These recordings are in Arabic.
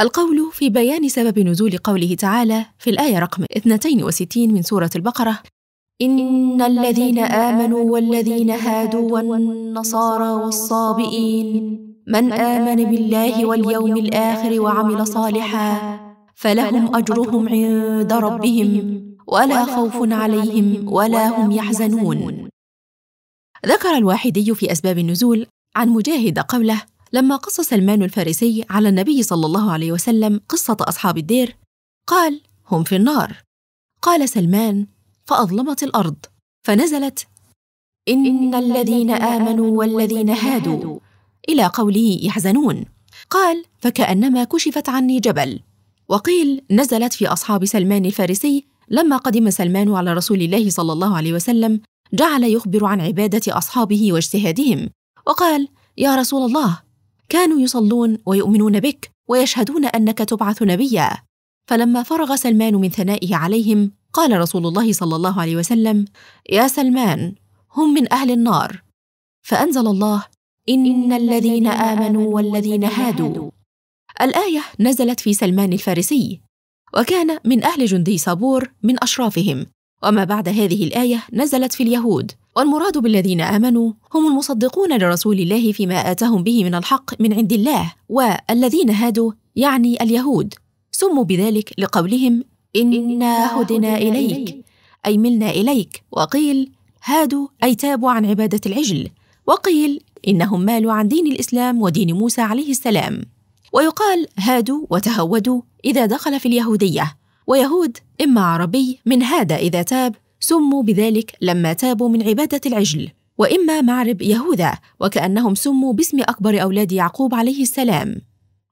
القول في بيان سبب نزول قوله تعالى في الآية رقم 62 من سورة البقرة إن الذين آمنوا والذين هادوا والنصارى والصابئين من آمن بالله واليوم الآخر وعمل صالحا فلهم أجرهم عند ربهم ولا خوف عليهم ولا هم يحزنون ذكر الواحدي في أسباب النزول عن مجاهد قوله لما قص سلمان الفارسي على النبي صلى الله عليه وسلم قصة أصحاب الدير قال هم في النار قال سلمان فأظلمت الأرض فنزلت إن الذين آمنوا والذين هادوا إلى قوله يحزنون قال فكأنما كشفت عني جبل وقيل نزلت في أصحاب سلمان الفارسي لما قدم سلمان على رسول الله صلى الله عليه وسلم جعل يخبر عن عبادة أصحابه واجتهادهم وقال يا رسول الله كانوا يصلون ويؤمنون بك ويشهدون انك تبعث نبيا فلما فرغ سلمان من ثنائه عليهم قال رسول الله صلى الله عليه وسلم يا سلمان هم من اهل النار فانزل الله ان الذين امنوا والذين هادوا الايه نزلت في سلمان الفارسي وكان من اهل جندي صابور من اشرافهم وما بعد هذه الآية نزلت في اليهود والمراد بالذين آمنوا هم المصدقون لرسول الله فيما آتاهم به من الحق من عند الله والذين هادوا يعني اليهود سموا بذلك لقولهم إنا هدنا إليك أي ملنا إليك وقيل هادوا أي تابوا عن عبادة العجل وقيل إنهم مالوا عن دين الإسلام ودين موسى عليه السلام ويقال هادوا وتهودوا إذا دخل في اليهودية ويهود إما عربي من هذا إذا تاب سموا بذلك لما تابوا من عبادة العجل وإما معرب يهوذا وكأنهم سموا باسم أكبر أولاد يعقوب عليه السلام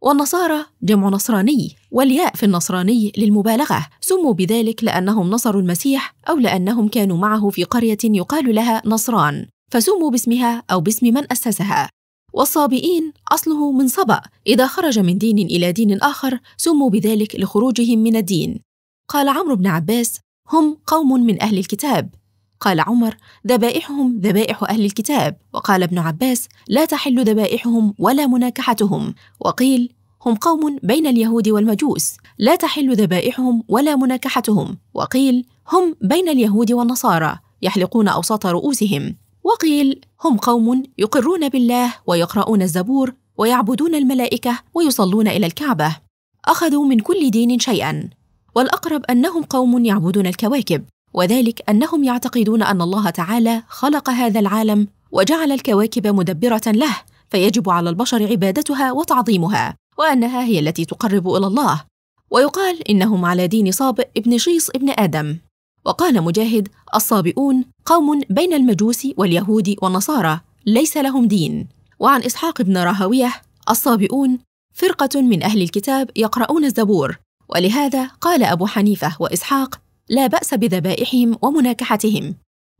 والنصارى جمع نصراني والياء في النصراني للمبالغة سموا بذلك لأنهم نصروا المسيح أو لأنهم كانوا معه في قرية يقال لها نصران فسموا باسمها أو باسم من أسسها والصابئين أصله من صبأ إذا خرج من دين إلى دين آخر سموا بذلك لخروجهم من الدين قال عمرو بن عباس هم قوم من أهل الكتاب قال عمر ذبائحهم ذبائح أهل الكتاب وقال ابن عباس لا تحل ذبائحهم ولا مناكحتهم وقيل هم قوم بين اليهود والمجوس لا تحل ذبائحهم ولا مناكحتهم وقيل هم بين اليهود والنصارى يحلقون أوساط رؤوسهم وقيل هم قوم يقرون بالله ويقرؤون الزبور ويعبدون الملائكة ويصلون إلى الكعبة أخذوا من كل دين شيئا والأقرب أنهم قوم يعبدون الكواكب وذلك أنهم يعتقدون أن الله تعالى خلق هذا العالم وجعل الكواكب مدبرة له فيجب على البشر عبادتها وتعظيمها وأنها هي التي تقرب إلى الله ويقال إنهم على دين صابئ ابن شيص ابن آدم وقال مجاهد الصابئون قوم بين المجوس واليهود والنصارى ليس لهم دين وعن إسحاق بن راهويه الصابئون فرقة من أهل الكتاب يقرؤون الزبور ولهذا قال أبو حنيفة وإسحاق لا بأس بذبائحهم ومناكحتهم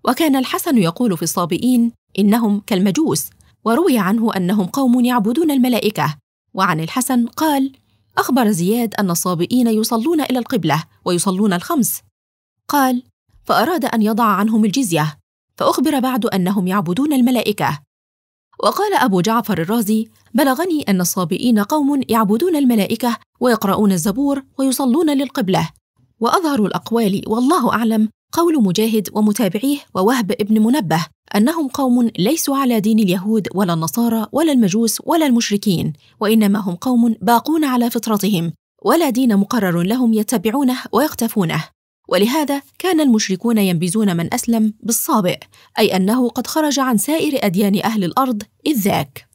وكان الحسن يقول في الصابئين إنهم كالمجوس وروي عنه أنهم قوم يعبدون الملائكة وعن الحسن قال أخبر زياد أن الصابئين يصلون إلى القبلة ويصلون الخمس قال فأراد أن يضع عنهم الجزية فأخبر بعد أنهم يعبدون الملائكة وقال أبو جعفر الرازي بلغني أن الصابئين قوم يعبدون الملائكة ويقرؤون الزبور ويصلون للقبلة وأظهر الأقوال والله أعلم قول مجاهد ومتابعيه ووهب ابن منبه أنهم قوم ليسوا على دين اليهود ولا النصارى ولا المجوس ولا المشركين وإنما هم قوم باقون على فطرتهم ولا دين مقرر لهم يتبعونه ويقتفونه ولهذا كان المشركون ينبذون من أسلم بالصابئ أي أنه قد خرج عن سائر أديان أهل الأرض إذ ذاك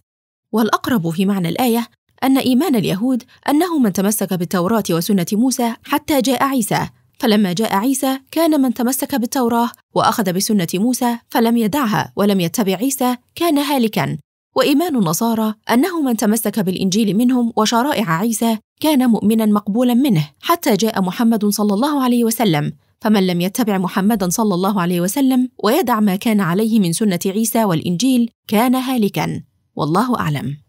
والأقرب في معنى الآية أن إيمان اليهود أنه من تمسك بالتوراة وسنة موسى حتى جاء عيسى فلما جاء عيسى كان من تمسك بالتوراة وأخذ بسنة موسى فلم يدعها ولم يتبع عيسى كان هالكا وإيمان النصارى أنه من تمسك بالإنجيل منهم وشرائع عيسى كان مؤمنا مقبولا منه حتى جاء محمد صلى الله عليه وسلم فمن لم يتبع محمدا صلى الله عليه وسلم ويدع ما كان عليه من سنه عيسى والانجيل كان هالكا والله اعلم